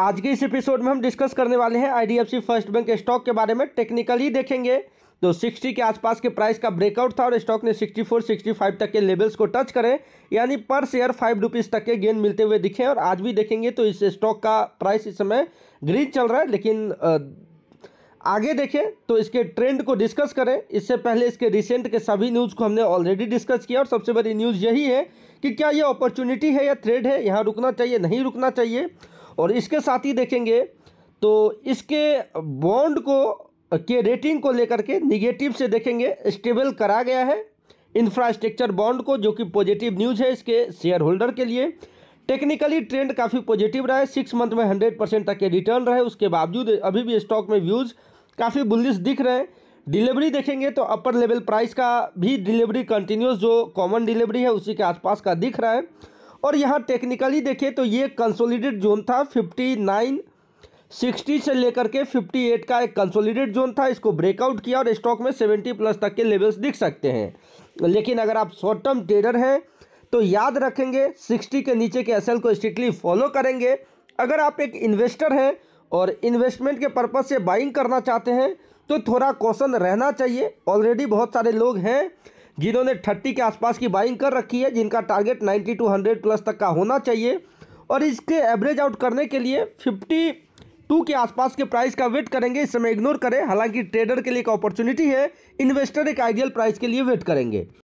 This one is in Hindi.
आज के इस एपिसोड में हम डिस्कस करने वाले हैं आईडीएफसी फर्स्ट बैंक स्टॉक के बारे में टेक्निकली देखेंगे तो 60 के आसपास के प्राइस का ब्रेकआउट था और स्टॉक ने 64, 65 तक के लेवल्स को टच करें यानी पर शेयर फाइव रुपीज़ तक के गेन मिलते हुए दिखे और आज भी देखेंगे तो इस स्टॉक का प्राइस इस समय ग्रीन चल रहा है लेकिन आगे देखें तो इसके ट्रेंड को डिस्कस करें इससे पहले इसके रिसेंट के सभी न्यूज़ को हमने ऑलरेडी डिस्कस किया और सबसे बड़ी न्यूज़ यही है कि क्या ये अपॉर्चुनिटी है या थ्रेड है यहाँ रुकना चाहिए नहीं रुकना चाहिए और इसके साथ ही देखेंगे तो इसके बॉन्ड को के रेटिंग को लेकर के निगेटिव से देखेंगे स्टेबल करा गया है इंफ्रास्ट्रक्चर बॉन्ड को जो कि पॉजिटिव न्यूज़ है इसके शेयर होल्डर के लिए टेक्निकली ट्रेंड काफ़ी पॉजिटिव रहा है सिक्स मंथ में हंड्रेड परसेंट तक के रिटर्न रहे उसके बावजूद अभी भी स्टॉक में व्यूज़ काफ़ी बुलिस दिख रहे हैं डिलीवरी देखेंगे तो अपर लेवल प्राइस का भी डिलीवरी कंटिन्यूस जो कॉमन डिलीवरी है उसी के आसपास का दिख रहा है और यहाँ टेक्निकली देखें तो ये कंसोलिडेट जोन था फिफ्टी नाइन सिक्सटी से लेकर के फिफ्टी एट का एक कंसोलिडेट जोन था इसको ब्रेकआउट किया और स्टॉक में सेवेंटी प्लस तक के लेवल्स दिख सकते हैं लेकिन अगर आप शॉर्ट टर्म ट्रेडर हैं तो याद रखेंगे सिक्सटी के नीचे के एसएल को स्ट्रिक्टली फॉलो करेंगे अगर आप एक इन्वेस्टर हैं और इन्वेस्टमेंट के पर्पज़ से बाइंग करना चाहते हैं तो थोड़ा कौशन रहना चाहिए ऑलरेडी बहुत सारे लोग हैं जिन्होंने थर्टी के आसपास की बाइंग कर रखी है जिनका target ninety two hundred plus तक का होना चाहिए और इसके एवरेज आउट करने के लिए फिफ्टी टू के आसपास के प्राइस का वेट करेंगे इस समय इग्नोर करें हालांकि ट्रेडर के लिए एक अपॉर्चुनिटी है इन्वेस्टर एक आइडियल प्राइस के लिए वेट करेंगे